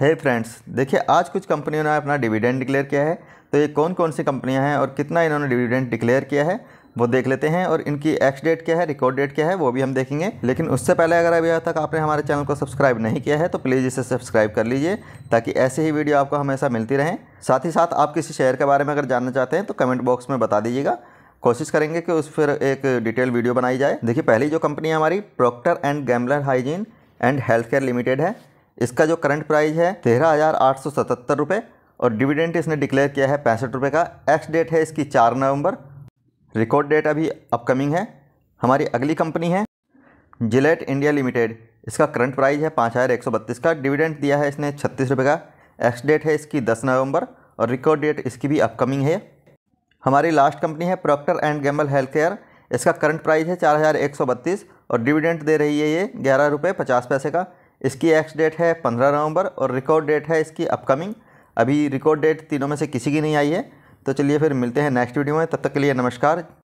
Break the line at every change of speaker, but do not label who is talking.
है hey friends देखिए आज कुछ कंपनियों ने अपना डिविडेंड डिक्लेयर किया है तो ये कौन कौन सी कंपनियां हैं और कितना इन्होंने डिविडेंड डिक्लेयर किया है वो देख लेते हैं और इनकी एक्स डेट क्या है रिकॉर्ड डेट क्या है वो भी हम देखेंगे लेकिन उससे पहले अगर अभी तक आपने हमारे चैनल को सब्सक्राइब नहीं किया है तो प्लीज़ इसे सब्सक्राइब कर लीजिए ताकि ऐसे ही वीडियो आपको हमेशा मिलती रहें साथ ही साथ आप किसी शेयर के बारे में अगर जानना चाहते हैं तो कमेंट बॉक्स में बता दीजिएगा कोशिश करेंगे कि उस पर एक डिटेल वीडियो बनाई जाए देखिए पहली जो कंपनी है हमारी Procter and Gambler hygiene and health care limited है इसका जो करंट प्राइस है तेरह हज़ार आठ सौ सतहत्तर रुपये और डिविडेंट इसने डिक्लेयर किया है पैंसठ रुपये का एक्स डेट है इसकी चार नवंबर रिकॉर्ड डेट अभी अपकमिंग है हमारी अगली कंपनी है जिलेट इंडिया लिमिटेड इसका करंट प्राइस है पाँच हज़ार एक सौ बत्तीस का डिविडेंट दिया है इसने छत्तीस रुपये का एक्स डेट है इसकी दस नवंबर और रिकॉर्ड डेट इसकी भी अपकमिंग है हमारी लास्ट कंपनी है Procter and Gamble health care इसका करंट प्राइस है चार हज़ार एक सौ बत्तीस और डिविडेंट दे रही है ये ग्यारह रुपये पचास पैसे का इसकी एक्स डेट है पंद्रह नवंबर और रिकॉर्ड डेट है इसकी अपकमिंग अभी रिकॉर्ड डेट तीनों में से किसी की नहीं आई है तो चलिए फिर मिलते हैं नेक्स्ट वीडियो में तब तक के लिए नमस्कार